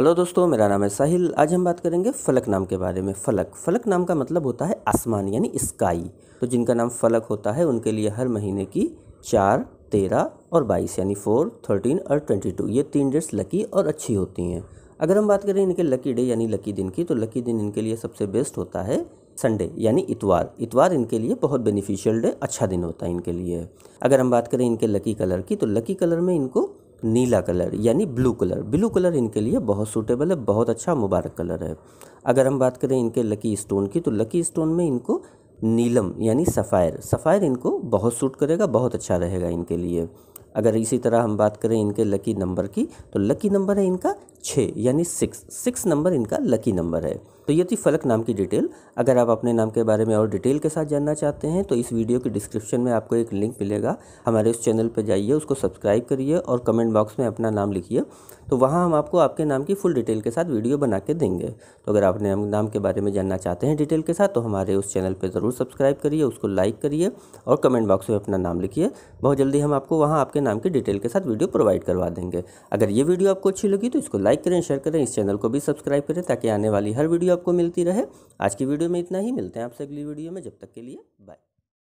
hello दोस्तों मेरा नाम है साहिल आज हम बात करेंगे फलक नाम के बारे में फलक फलक नाम का मतलब होता है आसमान यानी स्काई तो जिनका नाम फलक होता है उनके लिए हर महीने की चार तेरह और बाईस यानी फोर थर्टीन और ट्वेंटी टू ये तीन डेट्स लकी और अच्छी होती हैं अगर हम बात करें इनके लकी डे यानी लकी दिन की तो लकी दिन इनके लिए सबसे बेस्ट होता है संडे यानी इतवार इतवार इनके लिए बहुत बेनिफिशियल डे अच्छा दिन होता है इनके लिए अगर हम बात करें इनके लकी कलर की तो लकी कलर में इनको नीला कलर यानी ब्लू कलर ब्लू कलर इनके लिए बहुत सूटेबल है बहुत अच्छा मुबारक कलर है अगर हम बात करें इनके लकी स्टोन की तो लकी स्टोन में इनको नीलम यानी सफ़ायर सफ़ायर इनको बहुत सूट करेगा बहुत अच्छा रहेगा इनके लिए अगर इसी तरह हम बात करें इनके लकी नंबर की तो लकी नंबर है इनका छः यानी सिक्स सिक्स नंबर इनका लकी नंबर है तो ये थी फलक नाम की डिटेल अगर आप अपने नाम के बारे में और डिटेल के साथ जानना चाहते हैं तो इस वीडियो के डिस्क्रिप्शन में आपको एक लिंक मिलेगा हमारे उस चैनल पर जाइए उसको सब्सक्राइब करिए और कमेंट बॉक्स में अपना नाम लिखिए तो वहाँ हम आपको आपके नाम की फुल डिटेल के साथ वीडियो बना के देंगे तो अगर आप अपने नाम के बारे में जानना चाहते हैं डिटेल के साथ तो हमारे उस चैनल पर ज़रूर सब्सक्राइब करिए उसको लाइक करिए और कमेंट बॉक्स में अपना नाम लिखिए बहुत जल्दी हम आपको वहाँ आपके नाम की डिटेल के साथ वीडियो प्रोवाइड करवा देंगे अगर ये वीडियो आपको अच्छी लगी तो इसको लाइक लाइक करें शेयर करें इस चैनल को भी सब्सक्राइब करें ताकि आने वाली हर वीडियो आपको मिलती रहे आज की वीडियो में इतना ही मिलते हैं आपसे अगली वीडियो में जब तक के लिए बाय